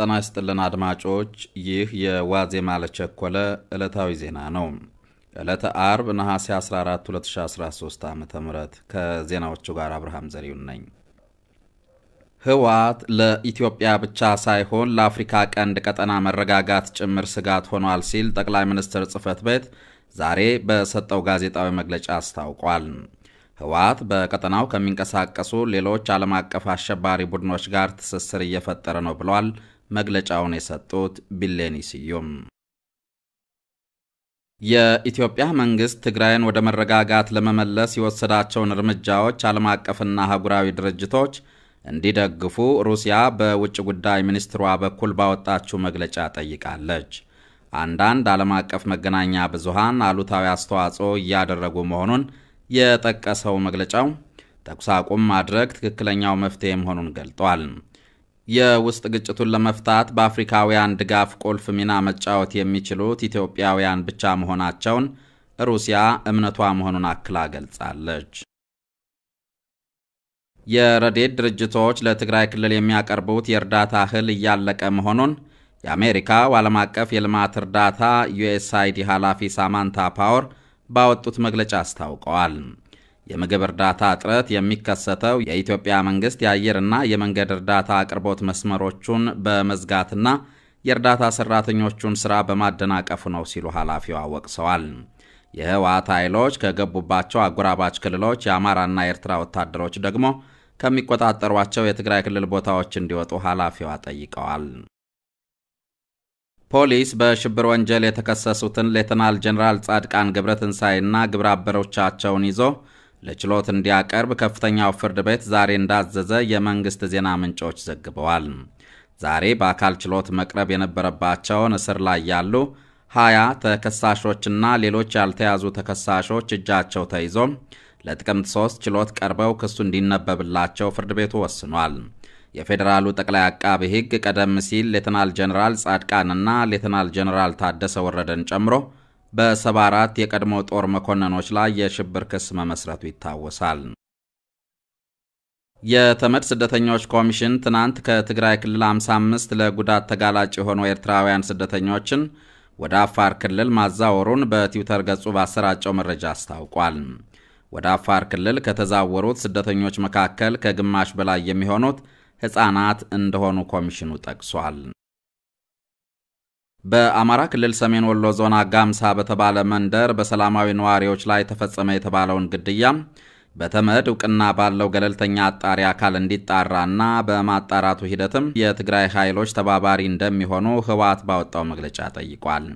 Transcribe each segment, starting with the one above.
ጤና ይስጥልን አድማጮች፣ ይህ የዋዜማ ለቸኮለ ዕለታዊ ዜና ነው። ዕለተ አርብ ነሐሴ 14 2013 ዓ ም ከዜናዎቹ ጋር አብርሃም ዘሪሁን ነኝ። ህወሓት ለኢትዮጵያ ብቻ ሳይሆን ለአፍሪካ ቀንድ ቀጠና መረጋጋት ጭምር ስጋት ሆኗል ሲል ጠቅላይ ሚኒስትር ጽህፈት ቤት ዛሬ በሰጠው ጋዜጣዊ መግለጫ አስታውቋል። ህወሓት በቀጠናው ከሚንቀሳቀሱ ሌሎች ዓለም አቀፍ አሸባሪ ቡድኖች ጋር ትስስር እየፈጠረ ነው ብሏል። መግለጫውን የሰጡት ቢሌኒ ስዩም የኢትዮጵያ መንግስት ትግራይን ወደ መረጋጋት ለመመለስ የወሰዳቸውን እርምጃዎች ዓለም አቀፍና አህጉራዊ ድርጅቶች እንዲደግፉ ሩሲያ በውጭ ጉዳይ ሚኒስትሯ በኩል ባወጣችው መግለጫ ጠይቃለች። አንዳንድ ዓለም አቀፍ መገናኛ ብዙሃን አሉታዊ አስተዋጽኦ እያደረጉ መሆኑን የጠቀሰው መግለጫው ተኩስ አቁም ማድረግ ትክክለኛው መፍትሄ መሆኑን ገልጧል። የውስጥ ግጭቱን ለመፍታት በአፍሪካውያን ድጋፍ ቁልፍ ሚና መጫወት የሚችሉት ኢትዮጵያውያን ብቻ መሆናቸውን ሩሲያ እምነቷ መሆኑን አክላ ገልጻለች። የረዴድ ድርጅቶች ለትግራይ ክልል የሚያቀርቡት የእርዳታ እህል እያለቀ መሆኑን የአሜሪካው ዓለም አቀፍ የልማት እርዳታ ዩኤስአይዲ ኃላፊ ሳማንታ ፓወር ባወጡት መግለጫ አስታውቀዋል። የምግብ እርዳታ እጥረት የሚከሰተው የኢትዮጵያ መንግስት የአየርና የመንገድ እርዳታ አቅርቦት መስመሮቹን በመዝጋትና የእርዳታ ሰራተኞቹን ሥራ በማደናቀፉ ነው ሲሉ ኃላፊዋ ወቅሰዋል። የህወሓት ኃይሎች ከገቡባቸው አጎራባች ክልሎች የአማራና የኤርትራ ወታደሮች ደግሞ ከሚቆጣጠሯቸው የትግራይ ክልል ቦታዎች እንዲወጡ ኃላፊዋ ጠይቀዋል። ፖሊስ በሽብር ወንጀል የተከሰሱትን ሌተናል ጀኔራል ጻድቃን ገብረ ትንሣኤና ግብረ አበሮቻቸውን ይዞ ለችሎት እንዲያቀርብ ከፍተኛው ፍርድ ቤት ዛሬ እንዳዘዘ የመንግሥት ዜና ምንጮች ዘግበዋል። ዛሬ በአካል ችሎት መቅረብ የነበረባቸውን እስር ላይ ያሉ ሀያ ተከሳሾችና ሌሎች ያልተያዙ ተከሳሾች እጃቸው ተይዞ ለጥቅምት 3 ችሎት ቀርበው ክሱ እንዲነበብላቸው ፍርድ ቤቱ ወስኗል። የፌዴራሉ ጠቅላይ አቃቢ ሕግ ቀደም ሲል ሌተናል ጀኔራል ጻድቃንና ሌተናል ጀኔራል ታደሰ ወረደን ጨምሮ በሰባ አራት የቀድሞ ጦር መኮንኖች ላይ የሽብር ክስ መመስረቱ ይታወሳል። የተመድ ስደተኞች ኮሚሽን ትናንት ከትግራይ ክልል 55 ለጉዳት ተጋላጭ የሆኑ ኤርትራውያን ስደተኞችን ወደ አፋር ክልል ማዛወሩን በትዊተር ገጹ ባሰራጨው መረጃ አስታውቋል። ወደ አፋር ክልል ከተዛወሩት ስደተኞች መካከል ከግማሽ በላይ የሚሆኑት ሕፃናት እንደሆኑ ኮሚሽኑ ጠቅሷል። በአማራ ክልል ሰሜን ወሎ ዞን አጋምሳ በተባለ መንደር በሰላማዊ ነዋሪዎች ላይ ተፈጸመ የተባለውን ግድያ በተመድ እውቅና ባለው ገለልተኛ አጣሪ አካል እንዲጣራና በማጣራቱ ሂደትም የትግራይ ኃይሎች ተባባሪ እንደሚሆኑ ህወሓት ባወጣው መግለጫ ጠይቋል።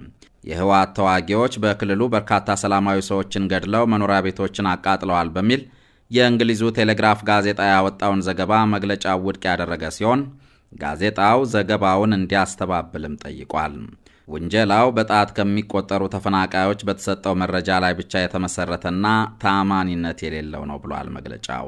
የህወሓት ተዋጊዎች በክልሉ በርካታ ሰላማዊ ሰዎችን ገድለው መኖሪያ ቤቶችን አቃጥለዋል በሚል የእንግሊዙ ቴሌግራፍ ጋዜጣ ያወጣውን ዘገባ መግለጫ ውድቅ ያደረገ ሲሆን ጋዜጣው ዘገባውን እንዲያስተባብልም ጠይቋል። ውንጀላው በጣት ከሚቆጠሩ ተፈናቃዮች በተሰጠው መረጃ ላይ ብቻ የተመሰረተና ታማኒነት የሌለው ነው ብሏል መግለጫው።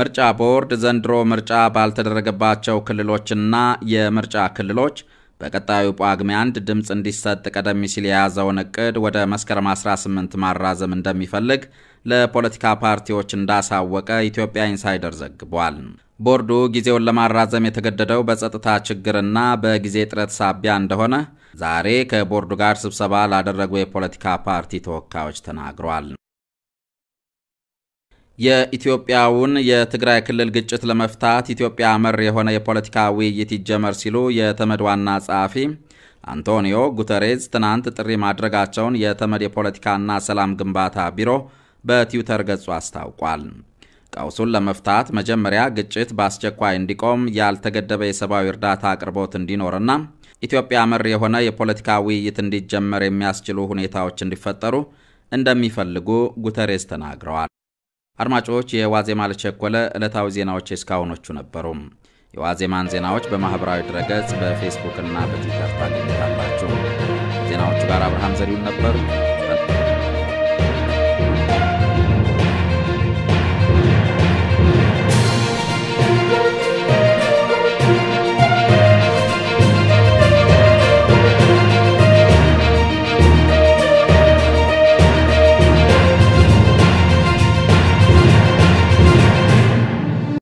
ምርጫ ቦርድ ዘንድሮ ምርጫ ባልተደረገባቸው ክልሎችና የምርጫ ክልሎች በቀጣዩ ጳጉሜ አንድ ድምፅ እንዲሰጥ ቀደም ሲል የያዘውን እቅድ ወደ መስከረም 18 ማራዘም እንደሚፈልግ ለፖለቲካ ፓርቲዎች እንዳሳወቀ ኢትዮጵያ ኢንሳይደር ዘግቧል። ቦርዱ ጊዜውን ለማራዘም የተገደደው በጸጥታ ችግርና በጊዜ ጥረት ሳቢያ እንደሆነ ዛሬ ከቦርዱ ጋር ስብሰባ ላደረጉ የፖለቲካ ፓርቲ ተወካዮች ተናግሯል። የኢትዮጵያውን የትግራይ ክልል ግጭት ለመፍታት ኢትዮጵያ መር የሆነ የፖለቲካ ውይይት ይጀመር ሲሉ የተመድ ዋና ጸሐፊ አንቶኒዮ ጉተሬዝ ትናንት ጥሪ ማድረጋቸውን የተመድ የፖለቲካና ሰላም ግንባታ ቢሮ በትዊተር ገጹ አስታውቋል። ቀውሱን ለመፍታት መጀመሪያ ግጭት በአስቸኳይ እንዲቆም፣ ያልተገደበ የሰብአዊ እርዳታ አቅርቦት እንዲኖርና ኢትዮጵያ መር የሆነ የፖለቲካ ውይይት እንዲጀመር የሚያስችሉ ሁኔታዎች እንዲፈጠሩ እንደሚፈልጉ ጉተሬስ ተናግረዋል። አድማጮች፣ የዋዜማ ለቸኮለ ዕለታዊ ዜናዎች እስካሁኖቹ ነበሩ። የዋዜማን ዜናዎች በማኅበራዊ ድረገጽ በፌስቡክ እና በትዊተር ታገኙታላችሁ። ዜናዎቹ ጋር አብርሃም ዘሪሁን ነበሩ።